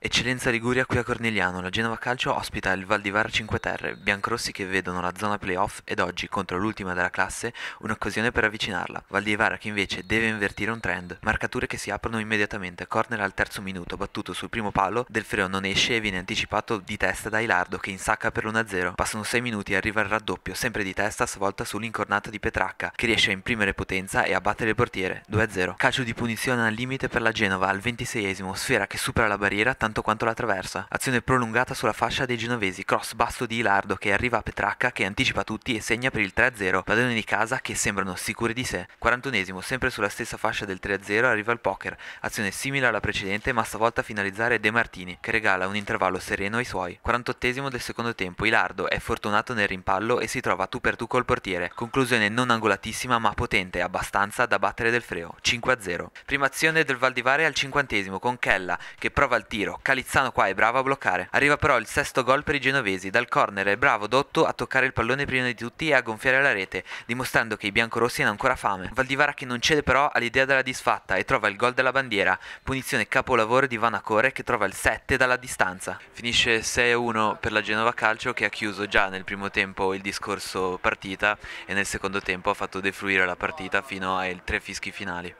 Eccellenza Liguria qui a Cornigliano, la Genova Calcio ospita il Val di Vara 5 Terre, biancorossi che vedono la zona playoff ed oggi, contro l'ultima della classe, un'occasione per avvicinarla. Val di Vara che invece deve invertire un trend, marcature che si aprono immediatamente, corner al terzo minuto, battuto sul primo palo, Del Freo non esce e viene anticipato di testa da Ilardo che insacca per l'1-0. Passano 6 minuti e arriva il raddoppio, sempre di testa, svolta sull'incornata di Petracca, che riesce a imprimere potenza e a battere il portiere, 2-0. Calcio di punizione al limite per la Genova, al 26esimo, sfera che supera la barriera, tanto tanto quanto la traversa. Azione prolungata sulla fascia dei genovesi, cross basso di Ilardo che arriva a Petracca che anticipa tutti e segna per il 3-0, padroni di casa che sembrano sicuri di sé. 41esimo, sempre sulla stessa fascia del 3-0 arriva il poker, azione simile alla precedente ma stavolta a finalizzare De Martini che regala un intervallo sereno ai suoi. 48esimo del secondo tempo, Ilardo è fortunato nel rimpallo e si trova tu per tu col portiere, conclusione non angolatissima ma potente abbastanza da battere del freo, 5-0. Prima azione del Valdivare al 50esimo con Kella che prova il tiro, Calizzano qua è bravo a bloccare. Arriva però il sesto gol per i genovesi, dal corner è bravo Dotto a toccare il pallone prima di tutti e a gonfiare la rete, dimostrando che i biancorossi hanno ancora fame. Valdivara che non cede però all'idea della disfatta e trova il gol della bandiera, punizione capolavoro di Vanacore che trova il 7 dalla distanza. Finisce 6-1 per la Genova Calcio che ha chiuso già nel primo tempo il discorso partita e nel secondo tempo ha fatto defluire la partita fino ai tre fischi finali.